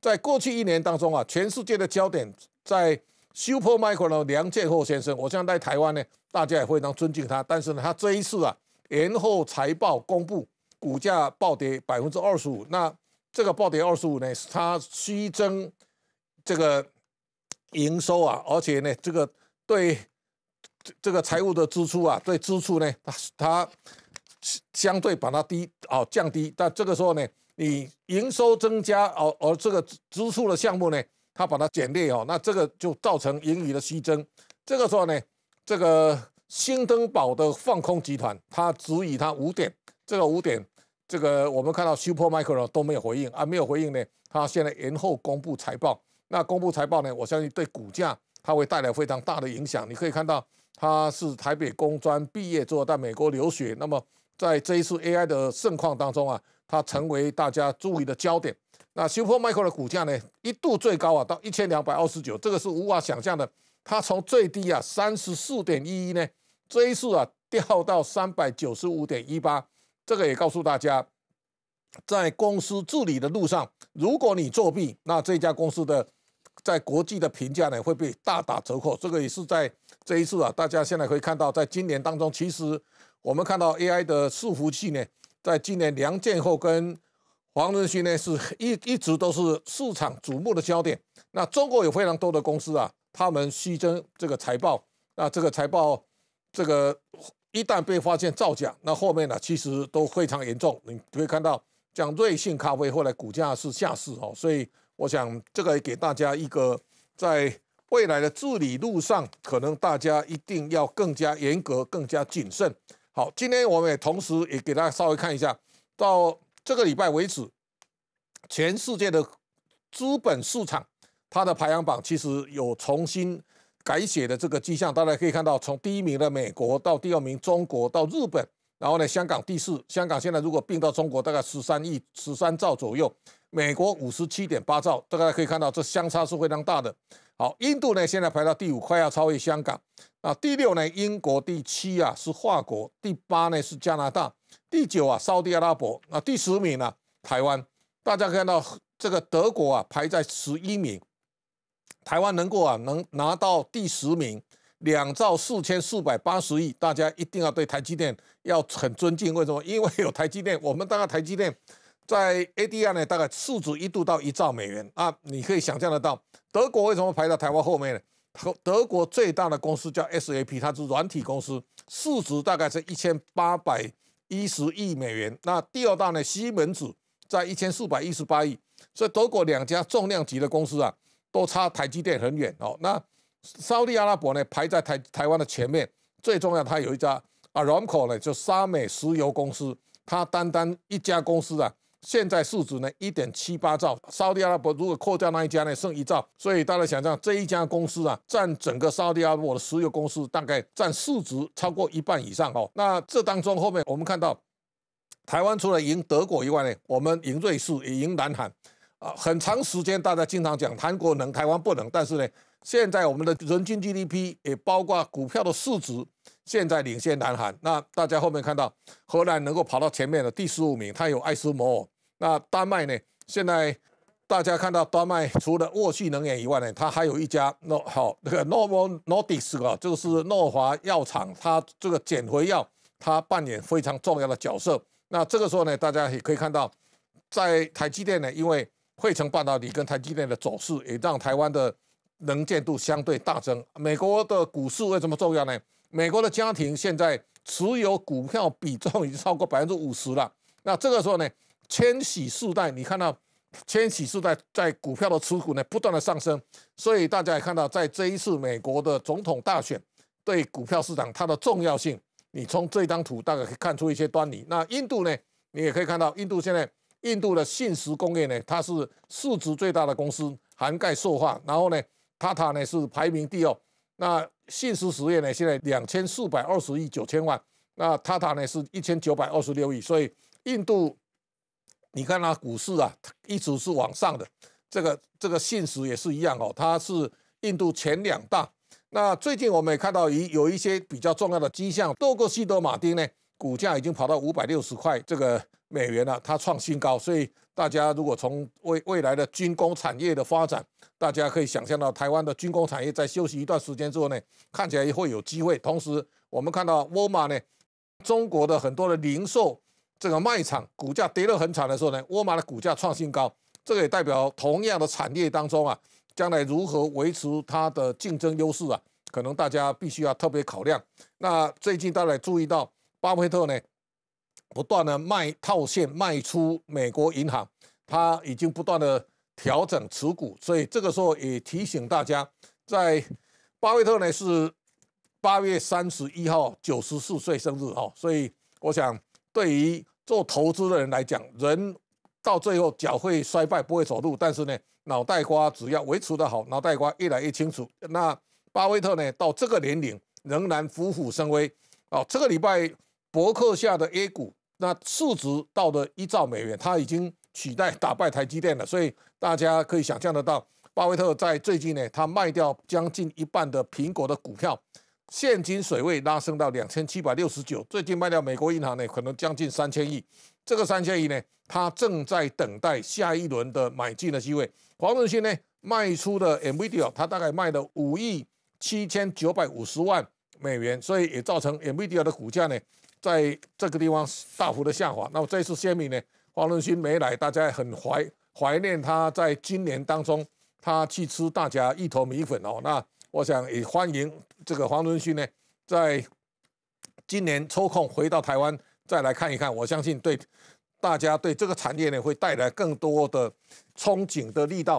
在过去一年当中啊，全世界的焦点在 Supermicro 的梁建浩先生。我相信在台湾呢，大家也非常尊敬他。但是呢，他这一次啊，延后财报公布，股价暴跌百分之二十五。那这个暴跌二十五呢，是他虚增这个营收啊，而且呢，这个对这个财务的支出啊，对支出呢，他他相对把它低啊降低。但这个时候呢？你营收增加哦，而这个支出的项目呢，它把它减列哦，那这个就造成盈余的虚增。这个时候呢，这个新登宝的放空集团，它足以它五点，这个五点，这个我们看到 Super Micro 都没有回应啊，没有回应呢，它现在延后公布财报。那公布财报呢，我相信对股价它会带来非常大的影响。你可以看到，它是台北工专毕业之后在美国留学，那么在这一次 AI 的盛况当中啊。它成为大家注意的焦点。那 Supermicro 的股价呢，一度最高啊，到一千两百二十九，这个是无法想象的。它从最低啊，三十四点一一呢，这一次啊，掉到三百九十五点一八，这个也告诉大家，在公司治理的路上，如果你作弊，那这家公司的在国际的评价呢，会被大打折扣。这个也是在这一次啊，大家现在可以看到，在今年当中，其实我们看到 AI 的伺服器呢。在今年梁建后，跟黄仁勋呢是一一直都是市场瞩目的焦点。那中国有非常多的公司啊，他们虚增这个财报，那这个财报这个一旦被发现造假，那后面呢其实都非常严重。你可以看到，像瑞幸咖啡后来股价是下市哦，所以我想这个也给大家一个在未来的治理路上，可能大家一定要更加严格、更加谨慎。好，今天我们也同时也给大家稍微看一下，到这个礼拜为止，全世界的资本市场它的排行榜其实有重新改写的这个迹象。大家可以看到，从第一名的美国到第二名中国到日本，然后呢香港第四，香港现在如果并到中国，大概十三亿十三兆左右，美国五十七点八兆，大家可以看到这相差是非常大的。好，印度呢现在排到第五，快要超越香港。啊，第六呢英国，第七啊是法国，第八呢是加拿大，第九啊沙特阿拉伯。啊，第十名呢台湾。大家看到这个德国啊排在十一名，台湾能够啊能拿到第十名，两兆四千四百八十亿。大家一定要对台积电要很尊敬，为什么？因为有台积电，我们大概台积电。在 A D I 呢，大概市值一度到一兆美元啊，你可以想象得到，德国为什么排在台湾后面呢？德德国最大的公司叫 S A P，它是软体公司，市值大概是一千八百一十亿美元。那第二大呢，西门子在一千四百一十八亿，所以德国两家重量级的公司啊，都差台积电很远哦。那沙特阿拉伯呢，排在台台湾的前面，最重要它有一家阿 c o 呢，就沙美石油公司，它单单一家公司啊。现在市值呢一点七八兆，沙特阿拉伯如果扣掉那一家呢，剩一兆，所以大家想象这一家公司啊，占整个沙特阿拉伯的石油公司大概占市值超过一半以上哦。那这当中后面我们看到，台湾除了赢德国以外呢，我们赢瑞士也赢南韩，啊，很长时间大家经常讲韩国能，台湾不能，但是呢。现在我们的人均 GDP 也包括股票的市值，现在领先南韩。那大家后面看到荷兰能够跑到前面的第十五名，它有爱斯摩。那丹麦呢？现在大家看到丹麦除了沃旭能源以外呢，它还有一家诺好那个诺诺迪斯啊，就是诺华药厂，它这个减肥药它扮演非常重要的角色。那这个时候呢，大家也可以看到，在台积电呢，因为汇成半导体跟台积电的走势也让台湾的。能见度相对大增。美国的股市为什么重要呢？美国的家庭现在持有股票比重已经超过百分之五十了。那这个时候呢，千禧世代，你看到千禧世代在股票的持股呢不断的上升。所以大家也看到，在这一次美国的总统大选对股票市场它的重要性，你从这张图大概可以看出一些端倪。那印度呢，你也可以看到，印度现在印度的信实工业呢，它是市值最大的公司，涵盖塑化，然后呢。塔塔呢是排名第二，那信实实业呢现在两千四百二十亿九千万，那塔塔呢是一千九百二十六亿，所以印度你看啊股市啊一直是往上的，这个这个信实也是一样哦，它是印度前两大。那最近我们也看到有有一些比较重要的迹象，多个西德马丁呢。股价已经跑到五百六十块这个美元了，它创新高，所以大家如果从未未来的军工产业的发展，大家可以想象到台湾的军工产业在休息一段时间之后呢，看起来也会有机会。同时，我们看到沃尔玛呢，中国的很多的零售这个卖场股价跌得很惨的时候呢，沃尔玛的股价创新高，这个也代表同样的产业当中啊，将来如何维持它的竞争优势啊，可能大家必须要特别考量。那最近大家也注意到。巴菲特呢，不断的卖套现，卖出美国银行，他已经不断的调整持股，所以这个时候也提醒大家，在巴菲特呢是八月三十一号九十四岁生日哦，所以我想对于做投资的人来讲，人到最后脚会衰败，不会走路，但是呢脑袋瓜只要维持的好，脑袋瓜越来越清楚。那巴菲特呢到这个年龄仍然虎虎生威哦，这个礼拜。博客下的 A 股，那市值到了一兆美元，它已经取代打败台积电了。所以大家可以想象得到，巴菲特在最近呢，他卖掉将近一半的苹果的股票，现金水位拉升到两千七百六十九。最近卖掉美国银行呢，可能将近三千亿。这个三千亿呢，他正在等待下一轮的买进的机会。黄仁勋呢，卖出的 NVIDIA，他大概卖了五亿七千九百五十万。美元，所以也造成 Nvidia 的股价呢，在这个地方大幅的下滑。那么这次线米呢，黄仁勋没来，大家很怀怀念他。在今年当中，他去吃大家一头米粉哦。那我想也欢迎这个黄仁勋呢，在今年抽空回到台湾再来看一看。我相信对大家对这个产业呢，会带来更多的憧憬的力道。